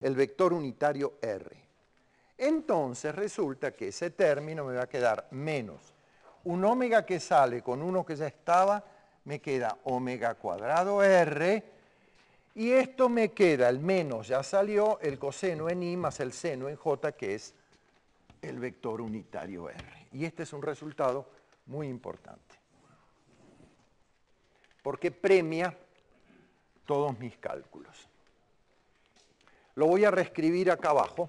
el vector unitario R. Entonces resulta que ese término me va a quedar menos un omega que sale con uno que ya estaba, me queda omega cuadrado R, y esto me queda, el menos ya salió, el coseno en I más el seno en J, que es el vector unitario R. Y este es un resultado muy importante, porque premia todos mis cálculos. Lo voy a reescribir acá abajo,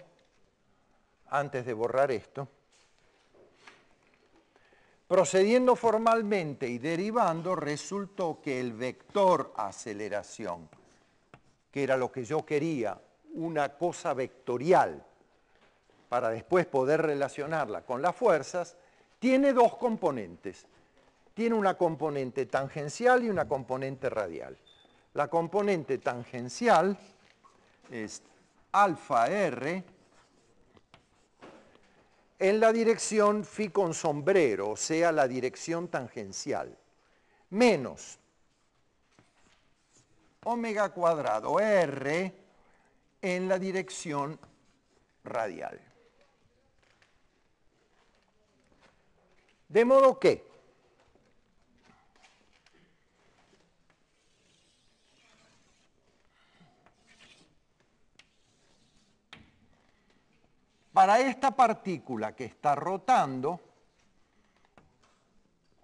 antes de borrar esto. Procediendo formalmente y derivando, resultó que el vector aceleración, que era lo que yo quería, una cosa vectorial, para después poder relacionarla con las fuerzas, tiene dos componentes. Tiene una componente tangencial y una componente radial. La componente tangencial es alfa R en la dirección phi con sombrero, o sea, la dirección tangencial, menos omega cuadrado R en la dirección radial. De modo que Para esta partícula que está rotando,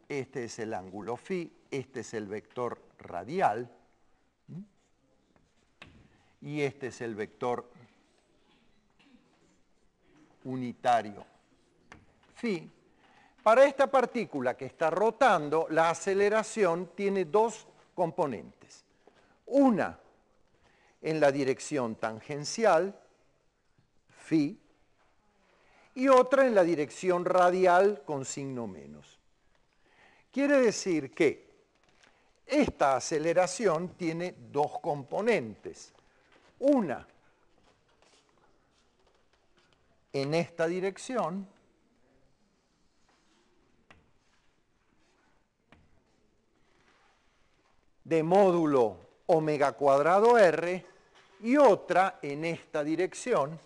este es el ángulo phi, este es el vector radial y este es el vector unitario phi. Para esta partícula que está rotando, la aceleración tiene dos componentes. Una en la dirección tangencial, phi, y otra en la dirección radial con signo menos. Quiere decir que esta aceleración tiene dos componentes. Una en esta dirección de módulo omega cuadrado r y otra en esta dirección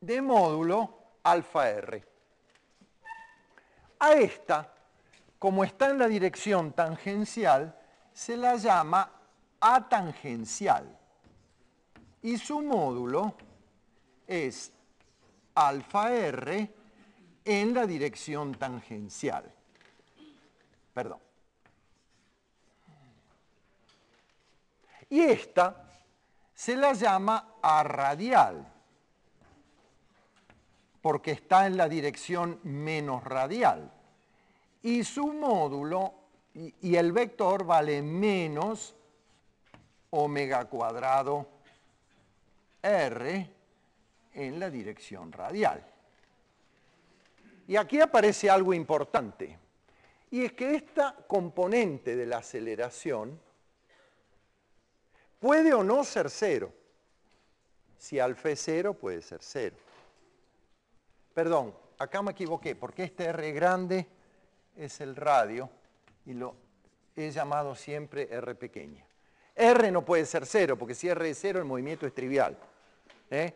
de módulo alfa R. A esta, como está en la dirección tangencial, se la llama A tangencial. Y su módulo es alfa R en la dirección tangencial. Perdón. Y esta se la llama A radial porque está en la dirección menos radial. Y su módulo y, el vector vale menos omega cuadrado r en la dirección radial. Y aquí aparece algo importante, y es que esta componente de la aceleración puede o no ser cero. Si alfa es cero, puede ser cero. Perdón, acá me equivoqué, porque este R grande es el radio y lo he llamado siempre R pequeña. R no puede ser cero, porque si R es cero el movimiento es trivial. ¿eh?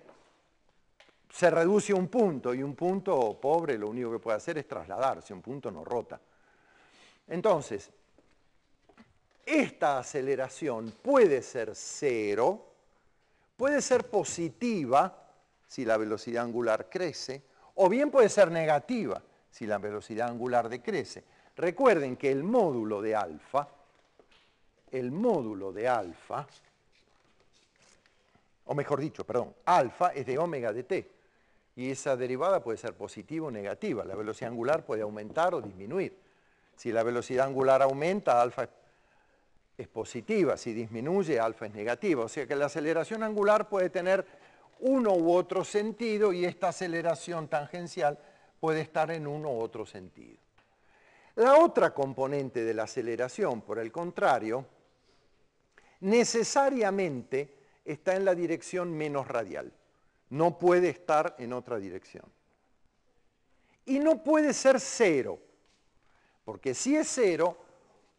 Se reduce a un punto, y un punto pobre lo único que puede hacer es trasladarse, un punto no rota. Entonces, esta aceleración puede ser cero, puede ser positiva si la velocidad angular crece, o bien puede ser negativa si la velocidad angular decrece. Recuerden que el módulo de alfa, el módulo de alfa, o mejor dicho, perdón, alfa es de omega de t, y esa derivada puede ser positiva o negativa. La velocidad angular puede aumentar o disminuir. Si la velocidad angular aumenta, alfa es positiva. Si disminuye, alfa es negativa. O sea que la aceleración angular puede tener uno u otro sentido y esta aceleración tangencial puede estar en uno u otro sentido. La otra componente de la aceleración, por el contrario, necesariamente está en la dirección menos radial. No puede estar en otra dirección. Y no puede ser cero, porque si es cero,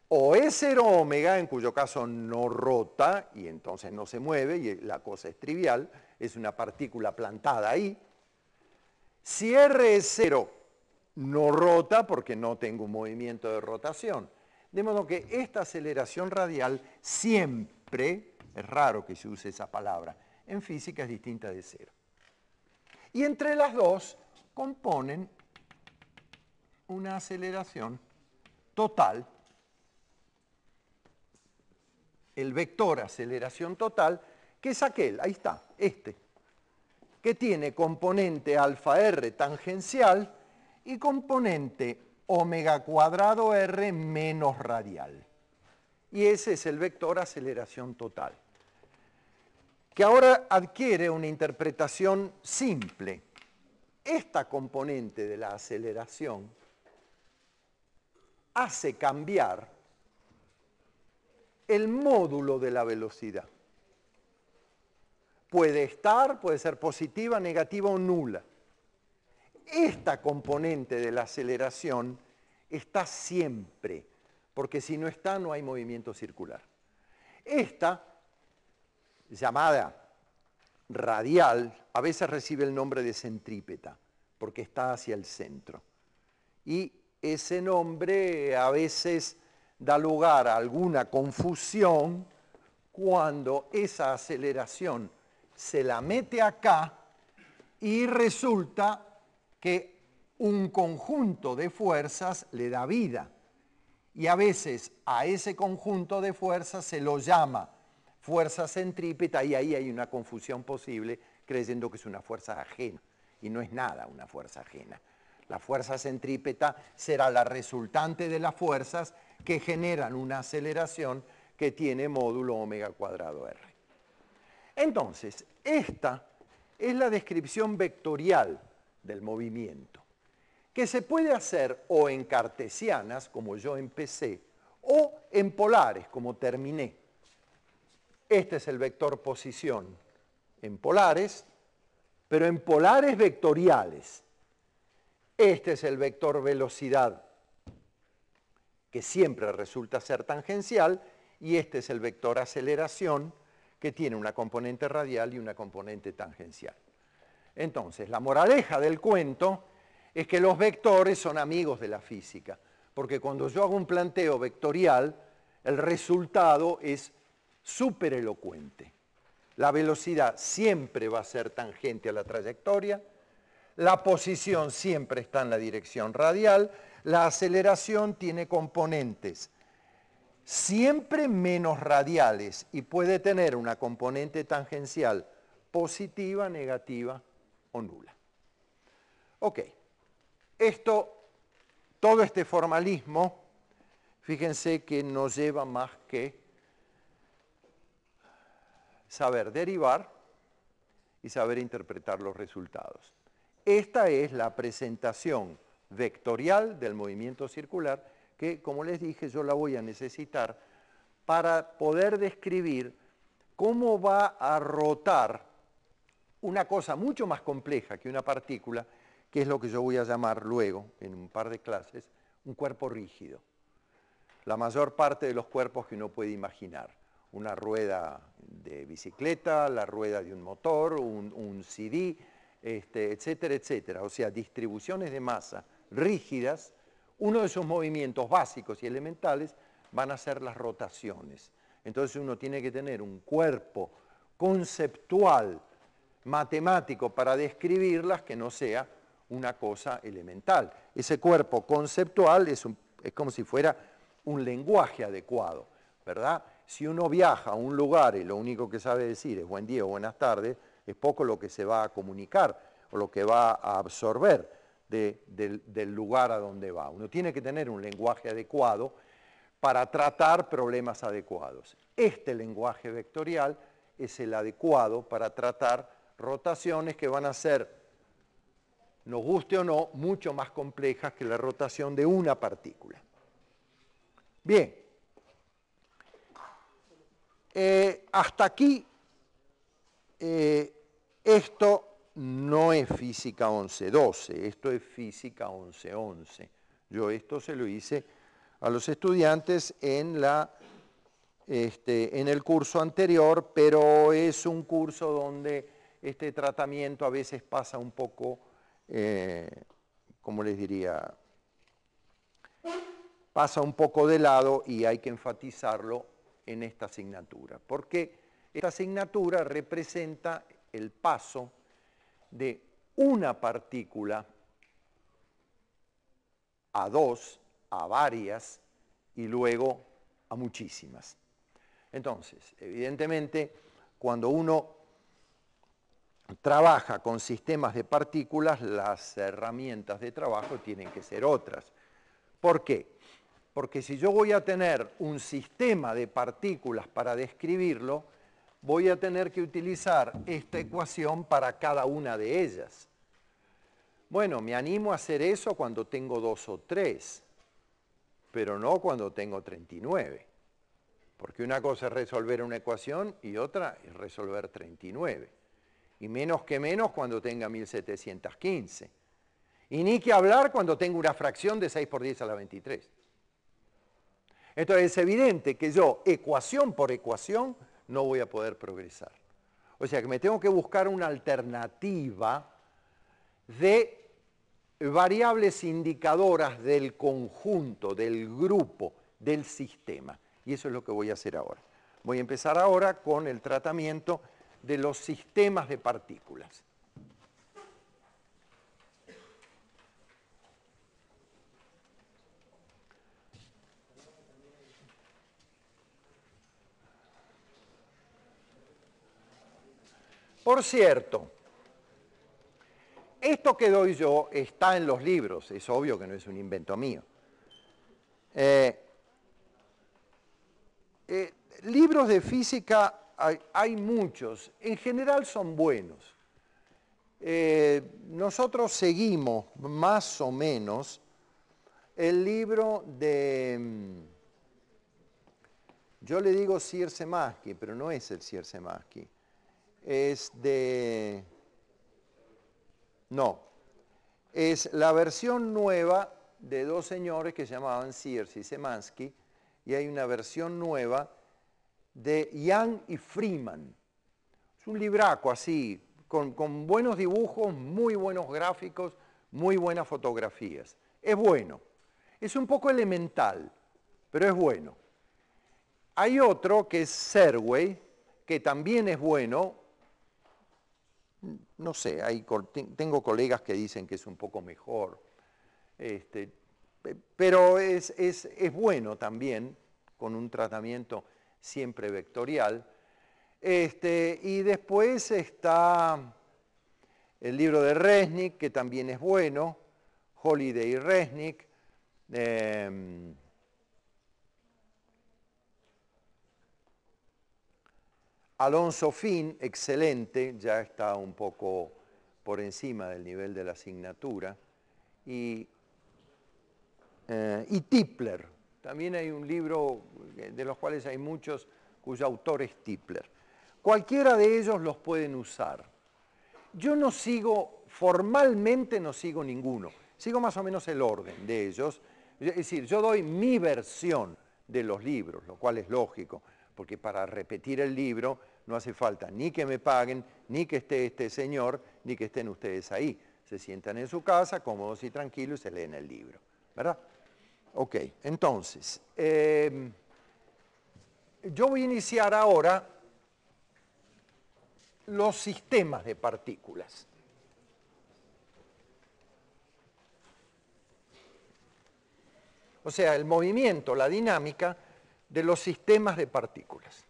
o es cero omega, en cuyo caso no rota y entonces no se mueve y la cosa es trivial, es una partícula plantada ahí. Si R es cero, no rota porque no tengo un movimiento de rotación. De modo que esta aceleración radial siempre, es raro que se use esa palabra, en física es distinta de cero. Y entre las dos componen una aceleración total, el vector aceleración total, que es aquel? Ahí está, este, que tiene componente alfa R tangencial y componente omega cuadrado R menos radial. Y ese es el vector aceleración total, que ahora adquiere una interpretación simple. Esta componente de la aceleración hace cambiar el módulo de la velocidad puede estar, puede ser positiva, negativa o nula. Esta componente de la aceleración está siempre, porque si no está no hay movimiento circular. Esta, llamada radial, a veces recibe el nombre de centrípeta, porque está hacia el centro. Y ese nombre a veces da lugar a alguna confusión cuando esa aceleración se la mete acá y resulta que un conjunto de fuerzas le da vida. Y a veces a ese conjunto de fuerzas se lo llama fuerza centrípeta y ahí hay una confusión posible creyendo que es una fuerza ajena. Y no es nada una fuerza ajena. La fuerza centrípeta será la resultante de las fuerzas que generan una aceleración que tiene módulo omega cuadrado r. Entonces, esta es la descripción vectorial del movimiento, que se puede hacer o en cartesianas, como yo empecé, o en polares, como terminé. Este es el vector posición en polares, pero en polares vectoriales. Este es el vector velocidad, que siempre resulta ser tangencial, y este es el vector aceleración, que tiene una componente radial y una componente tangencial. Entonces, la moraleja del cuento es que los vectores son amigos de la física, porque cuando yo hago un planteo vectorial, el resultado es súper elocuente. La velocidad siempre va a ser tangente a la trayectoria, la posición siempre está en la dirección radial, la aceleración tiene componentes siempre menos radiales y puede tener una componente tangencial positiva, negativa o nula. Ok, esto, todo este formalismo, fíjense que nos lleva más que saber derivar y saber interpretar los resultados. Esta es la presentación vectorial del movimiento circular que, como les dije, yo la voy a necesitar para poder describir cómo va a rotar una cosa mucho más compleja que una partícula, que es lo que yo voy a llamar luego, en un par de clases, un cuerpo rígido. La mayor parte de los cuerpos que uno puede imaginar. Una rueda de bicicleta, la rueda de un motor, un, CD, este, etcétera, etcétera. O sea, distribuciones de masa rígidas uno de esos movimientos básicos y elementales van a ser las rotaciones. Entonces uno tiene que tener un cuerpo conceptual, matemático para describirlas que no sea una cosa elemental. Ese cuerpo conceptual es, como si fuera un lenguaje adecuado, ¿verdad? Si uno viaja a un lugar y lo único que sabe decir es buen día o buenas tardes, es poco lo que se va a comunicar o lo que va a absorber del, lugar a donde va. Uno tiene que tener un lenguaje adecuado para tratar problemas adecuados. Este lenguaje vectorial es el adecuado para tratar rotaciones que van a ser, nos guste o no, mucho más complejas que la rotación de una partícula. Bien, eh, hasta aquí eh, esto no es física 11-12, esto es física 11 11. Yo esto se lo hice a los estudiantes en, la, este, en el curso anterior, pero es un curso donde este tratamiento a veces pasa un poco, eh, como les diría, pasa un poco de lado y hay que enfatizarlo en esta asignatura, porque esta asignatura representa el paso de una partícula a dos, a varias y luego a muchísimas. Entonces, evidentemente, cuando uno trabaja con sistemas de partículas, las herramientas de trabajo tienen que ser otras. ¿Por qué? Porque si yo voy a tener un sistema de partículas para describirlo, voy a tener que utilizar esta ecuación para cada una de ellas. Bueno, me animo a hacer eso cuando tengo dos o tres, pero no cuando tengo 39. Porque una cosa es resolver una ecuación y otra es resolver 39. Y menos que menos cuando tenga 1715. Y ni que hablar cuando tengo una fracción de 6 por 10 a la 23. Entonces es evidente que yo, ecuación por ecuación, no voy a poder progresar. O sea que me tengo que buscar una alternativa de variables indicadoras del conjunto, del grupo, del sistema. Y eso es lo que voy a hacer ahora. Voy a empezar ahora con el tratamiento de los sistemas de partículas. Por cierto, esto que doy yo está en los libros, es obvio que no es un invento mío. Eh, eh, libros de física hay, muchos, en general son buenos. Eh, nosotros seguimos más o menos el libro de, mm, yo le digo Maschi, pero no es el Maschi es de... No, es la versión nueva de dos señores que se llamaban Sears y Semansky, y hay una versión nueva de Young y Freeman. Es un libraco así, con, con buenos dibujos, muy buenos gráficos, muy buenas fotografías. Es bueno. Es un poco elemental, pero es bueno. Hay otro que es Serway, que también es bueno, no sé, hay, tengo colegas que dicen que es un poco mejor, este, pero es, es, bueno también con un tratamiento siempre vectorial. Este, y después está el libro de Resnick, que también es bueno, Holiday Resnick. Em, Alonso Fin, excelente, ya está un poco por encima del nivel de la asignatura. Y, eh, y Tipler, también hay un libro eh, de los cuales hay muchos cuyo autor es Tipler. Cualquiera de ellos los pueden usar. Yo no sigo, formalmente no sigo ninguno, sigo más o menos el orden de ellos. Es decir, yo doy mi versión de los libros, lo cual es lógico porque para repetir el libro no hace falta ni que me paguen, ni que esté este señor, ni que estén ustedes ahí. Se sientan en su casa, cómodos y tranquilos, y se leen el libro. ¿Verdad? Ok, entonces, em, yo voy a iniciar ahora los sistemas de partículas. O sea, el movimiento, la dinámica, de los sistemas de partículas.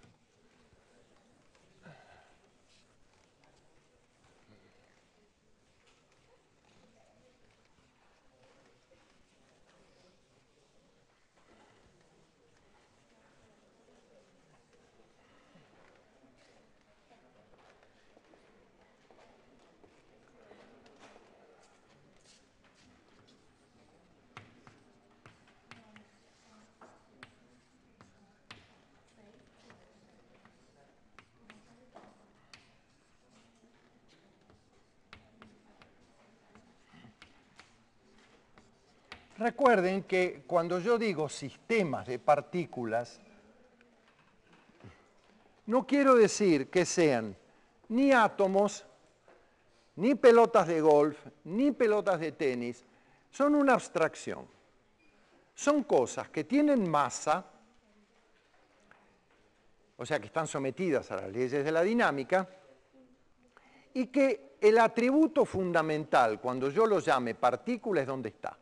Recuerden que cuando yo digo sistemas de partículas, no quiero decir que sean ni átomos, ni pelotas de golf, ni pelotas de tenis, son una abstracción. Son cosas que tienen masa, o sea que están sometidas a las leyes de la dinámica, y que el atributo fundamental, cuando yo lo llame partícula, es donde está.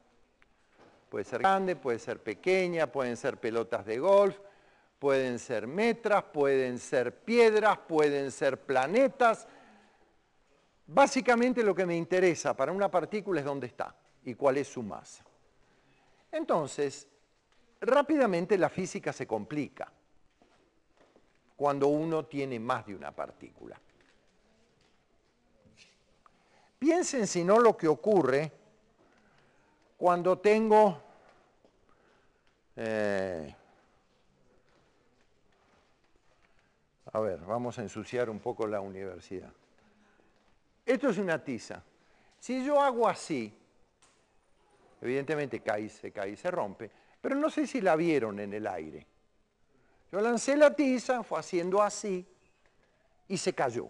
Puede ser grande, puede ser pequeña, pueden ser pelotas de golf, pueden ser metras, pueden ser piedras, pueden ser planetas. Básicamente lo que me interesa para una partícula es dónde está y cuál es su masa. Entonces, rápidamente la física se complica cuando uno tiene más de una partícula. Piensen si no lo que ocurre cuando tengo eh, a ver, vamos a ensuciar un poco la universidad. Esto es una tiza. Si yo hago así, evidentemente cae, se cae y se rompe, pero no sé si la vieron en el aire. Yo lancé la tiza, fue haciendo así, y se cayó,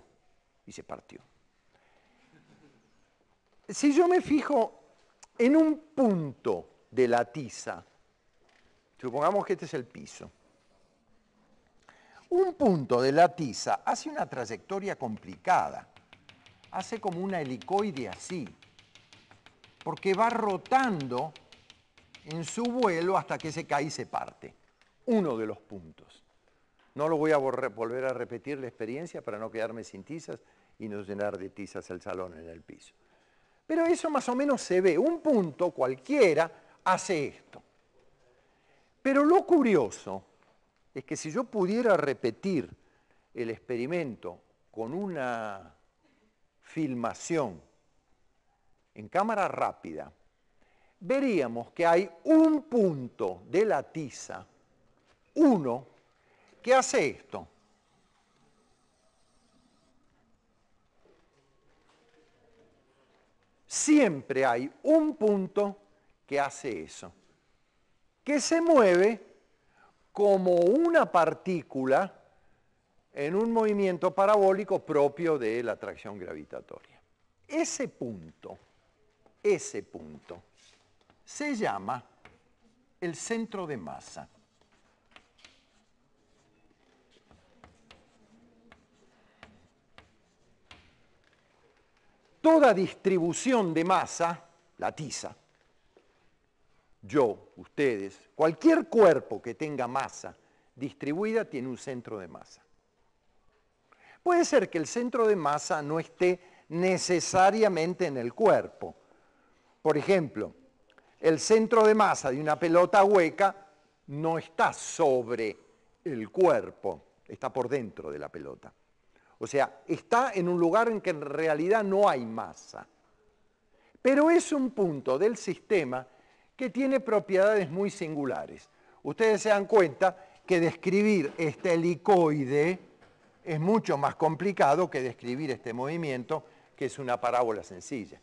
y se partió. Si yo me fijo en un punto de la tiza, Supongamos que este es el piso. Un punto de la tiza hace una trayectoria complicada. Hace como una helicoide así. Porque va rotando en su vuelo hasta que se cae y se parte. Uno de los puntos. No lo voy a volver a repetir la experiencia para no quedarme sin tizas y no llenar de tizas el salón en el piso. Pero eso más o menos se ve. Un punto cualquiera hace esto. Pero lo curioso es que si yo pudiera repetir el experimento con una filmación en cámara rápida, veríamos que hay un punto de la tiza, uno, que hace esto. Siempre hay un punto que hace eso que se mueve como una partícula en un movimiento parabólico propio de la atracción gravitatoria. Ese punto, ese punto, se llama el centro de masa. Toda distribución de masa, la tiza, yo, ustedes, cualquier cuerpo que tenga masa distribuida tiene un centro de masa. Puede ser que el centro de masa no esté necesariamente en el cuerpo. Por ejemplo, el centro de masa de una pelota hueca no está sobre el cuerpo, está por dentro de la pelota. O sea, está en un lugar en que en realidad no hay masa. Pero es un punto del sistema que tiene propiedades muy singulares. Ustedes se dan cuenta que describir este helicoide es mucho más complicado que describir este movimiento, que es una parábola sencilla.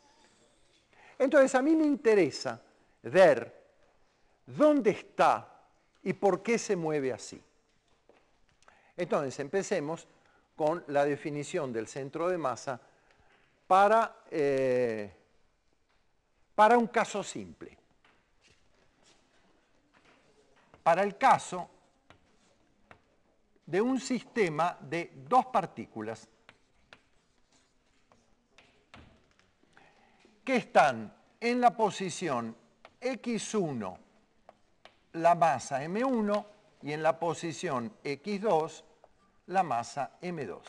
Entonces, a mí me interesa ver dónde está y por qué se mueve así. Entonces, empecemos con la definición del centro de masa para, eh, para un caso simple para el caso de un sistema de dos partículas que están en la posición x1 la masa m1 y en la posición x2 la masa m2.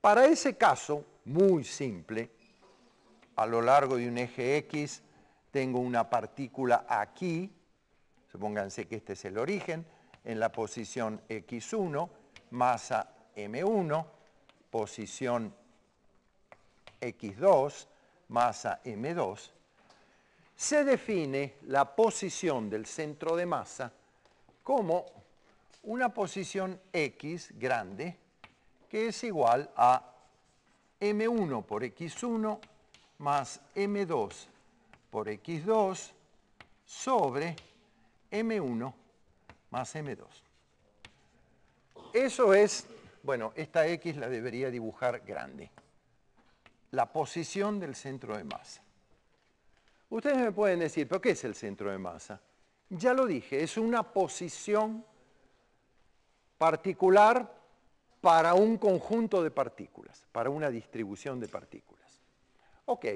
Para ese caso, muy simple, a lo largo de un eje X tengo una partícula aquí, supónganse que este es el origen, en la posición X1, masa M1, posición X2, masa M2, se define la posición del centro de masa como una posición X grande que es igual a M1 por X1 más M2 por x2 sobre m1 más m2. Eso es, bueno, esta x la debería dibujar grande. La posición del centro de masa. Ustedes me pueden decir, ¿pero qué es el centro de masa? Ya lo dije, es una posición particular para un conjunto de partículas, para una distribución de partículas. Ok,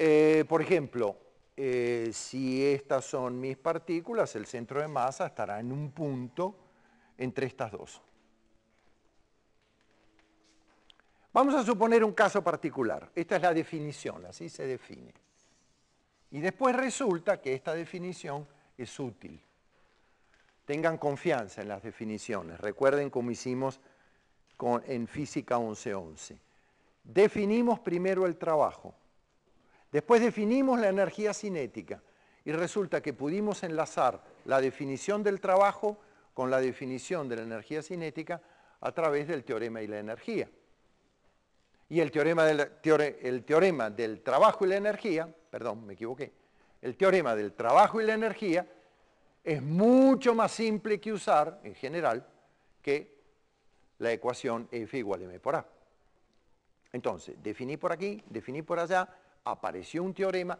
eh, por ejemplo, eh, si estas son mis partículas, el centro de masa estará en un punto entre estas dos. Vamos a suponer un caso particular. Esta es la definición, así se define. Y después resulta que esta definición es útil. Tengan confianza en las definiciones. Recuerden como hicimos en Física 11.11. Definimos primero el trabajo. Después definimos la energía cinética y resulta que pudimos enlazar la definición del trabajo con la definición de la energía cinética a través del teorema y la energía. Y el teorema, del, trabajo y la energía, perdón, me equivoqué, el teorema del trabajo y la energía es mucho más simple que usar, en general, que la ecuación F igual a M por A. Entonces, definí por aquí, definí por allá, apareció un teorema.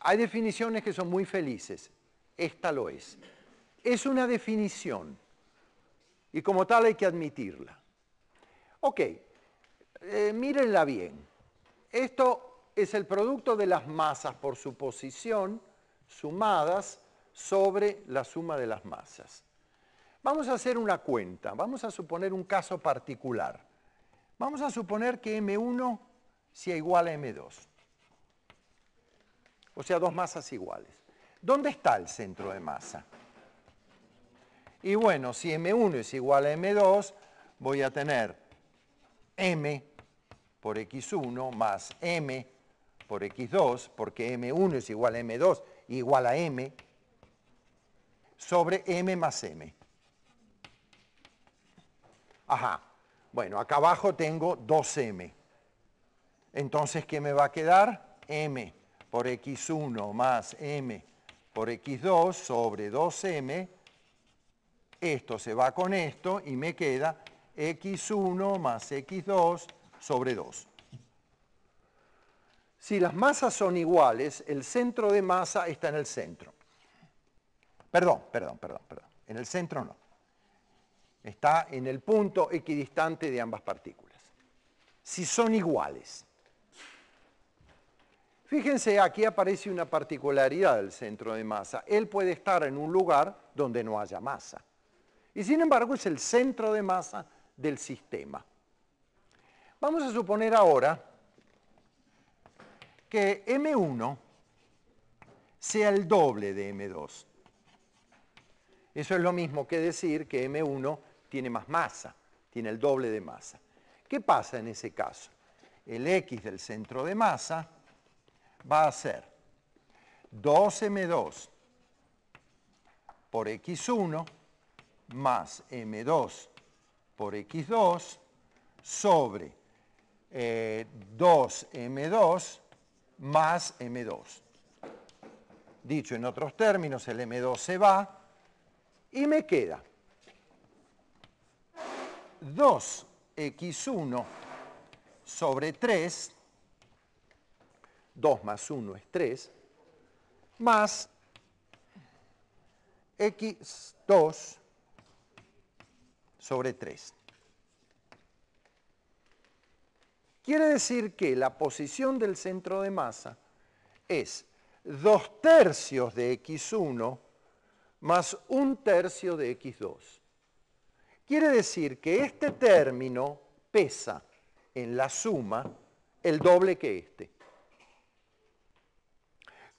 Hay definiciones que son muy felices. Esta lo es. Es una definición y como tal hay que admitirla. Ok, eh, mírenla bien. Esto es el producto de las masas por su posición sumadas sobre la suma de las masas. Vamos a hacer una cuenta, vamos a suponer un caso particular. Vamos a suponer que M1 si es igual a M2. O sea, dos masas iguales. ¿Dónde está el centro de masa? Y bueno, si M1 es igual a M2, voy a tener M por X1 más M por X2, porque M1 es igual a M2, igual a M, sobre M más M. Ajá. Bueno, acá abajo tengo 2M. Entonces, ¿qué me va a quedar? m por x1 más m por x2 sobre 2m. Esto se va con esto y me queda x1 más x2 sobre 2. Si las masas son iguales, el centro de masa está en el centro. Perdón, perdón, perdón, perdón. En el centro no. Está en el punto equidistante de ambas partículas. Si son iguales. Fíjense, aquí aparece una particularidad del centro de masa. Él puede estar en un lugar donde no haya masa. Y sin embargo es el centro de masa del sistema. Vamos a suponer ahora que M1 sea el doble de M2. Eso es lo mismo que decir que M1 tiene más masa, tiene el doble de masa. ¿Qué pasa en ese caso? El X del centro de masa va a ser 2m2 por x1 más m2 por x2 sobre 2m2 eh, más m2. Dicho en otros términos, el m2 se va y me queda 2x1 sobre 3 2 más 1 es 3, más x2 sobre 3. Quiere decir que la posición del centro de masa es 2 tercios de x1 más 1 tercio de x2. Quiere decir que este término pesa en la suma el doble que este.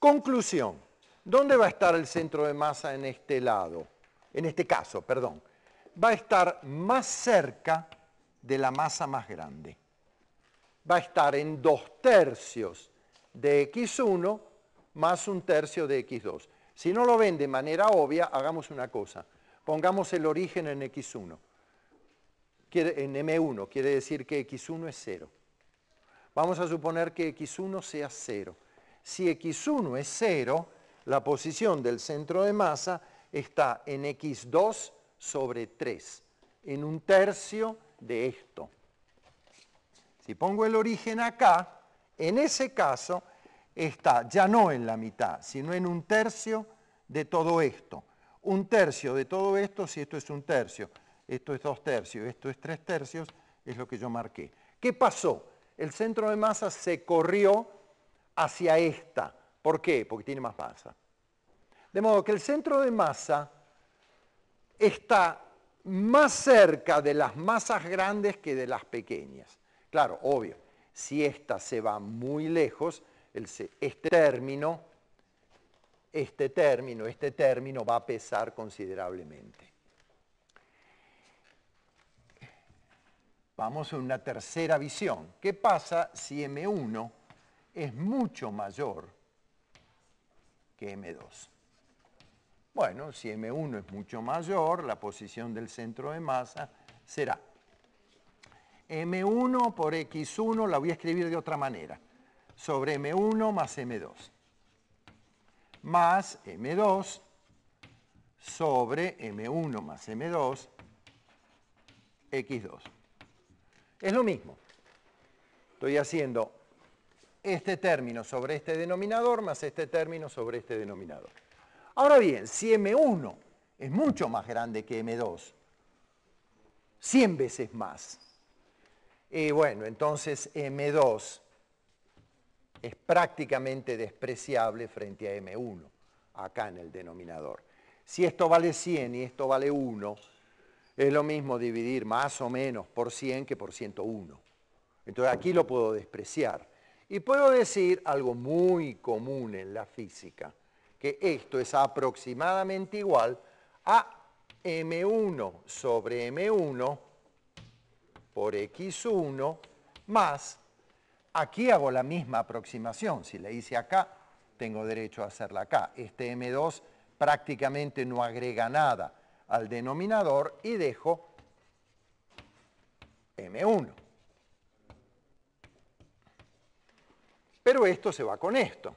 Conclusión. ¿Dónde va a estar el centro de masa en este lado? En este caso, perdón. Va a estar más cerca de la masa más grande. Va a estar en dos tercios de x1 más un tercio de x2. Si no lo ven de manera obvia, hagamos una cosa. Pongamos el origen en x1. en m1 quiere decir que x1 es 0. Vamos a suponer que x1 sea cero. Si x1 es 0, la posición del centro de masa está en x2 sobre 3, en un tercio de esto. Si pongo el origen acá, en ese caso está ya no en la mitad, sino en un tercio de todo esto. Un tercio de todo esto, si esto es un tercio, esto es dos tercios, esto es tres tercios, es lo que yo marqué. ¿Qué pasó? El centro de masa se corrió hacia esta. ¿Por qué? Porque tiene más masa. De modo que el centro de masa está más cerca de las masas grandes que de las pequeñas. Claro, obvio, si esta se va muy lejos, este término, este término, este término va a pesar considerablemente. Vamos a una tercera visión. ¿Qué pasa si M1 es mucho mayor que M2. Bueno, si M1 es mucho mayor, la posición del centro de masa será M1 por X1, la voy a escribir de otra manera, sobre M1 más M2, más M2 sobre M1 más M2, X2. Es lo mismo. Estoy haciendo este término sobre este denominador más este término sobre este denominador. Ahora bien, si M1 es mucho más grande que M2, 100 veces más, y bueno, entonces M2 es prácticamente despreciable frente a M1, acá en el denominador. Si esto vale 100 y esto vale 1, es lo mismo dividir más o menos por 100 que por 101. Entonces aquí lo puedo despreciar. Y puedo decir algo muy común en la física, que esto es aproximadamente igual a m1 sobre m1 por x1 más, aquí hago la misma aproximación, si la hice acá, tengo derecho a hacerla acá. Este m2 prácticamente no agrega nada al denominador y dejo m1. Pero esto se va con esto.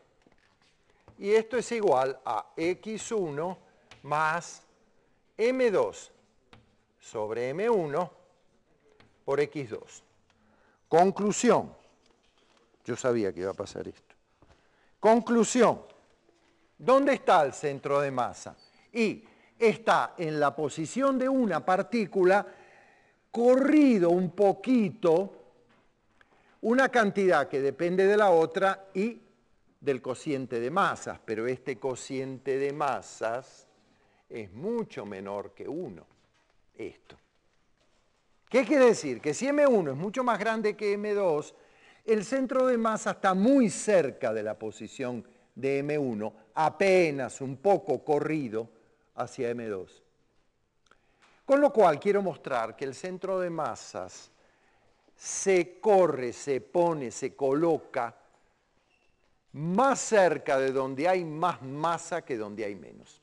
Y esto es igual a x1 más m2 sobre m1 por x2. Conclusión. Yo sabía que iba a pasar esto. Conclusión. ¿Dónde está el centro de masa? Y está en la posición de una partícula corrido un poquito una cantidad que depende de la otra y del cociente de masas, pero este cociente de masas es mucho menor que 1, esto. ¿Qué quiere decir? Que si M1 es mucho más grande que M2, el centro de masa está muy cerca de la posición de M1, apenas un poco corrido hacia M2. Con lo cual quiero mostrar que el centro de masas se corre, se pone, se coloca más cerca de donde hay más masa que donde hay menos.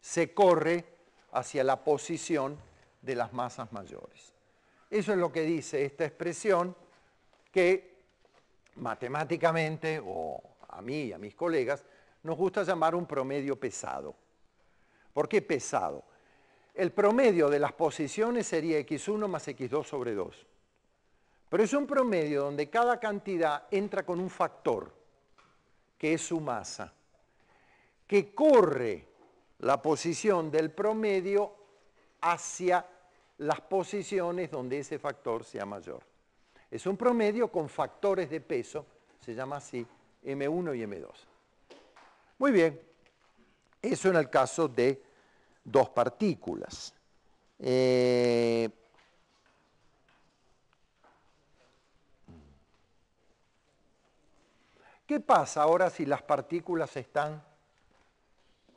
Se corre hacia la posición de las masas mayores. Eso es lo que dice esta expresión que matemáticamente, o a mí y a mis colegas, nos gusta llamar un promedio pesado. ¿Por qué pesado? El promedio de las posiciones sería x1 más x2 sobre 2. Pero es un promedio donde cada cantidad entra con un factor, que es su masa, que corre la posición del promedio hacia las posiciones donde ese factor sea mayor. Es un promedio con factores de peso, se llama así M1 y M2. Muy bien, eso en el caso de dos partículas. Eh, ¿Qué pasa ahora si las partículas están,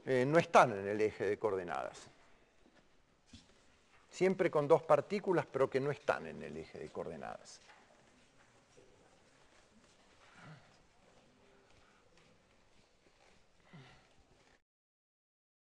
eh, no están en el eje de coordenadas? Siempre con dos partículas, pero que no están en el eje de coordenadas.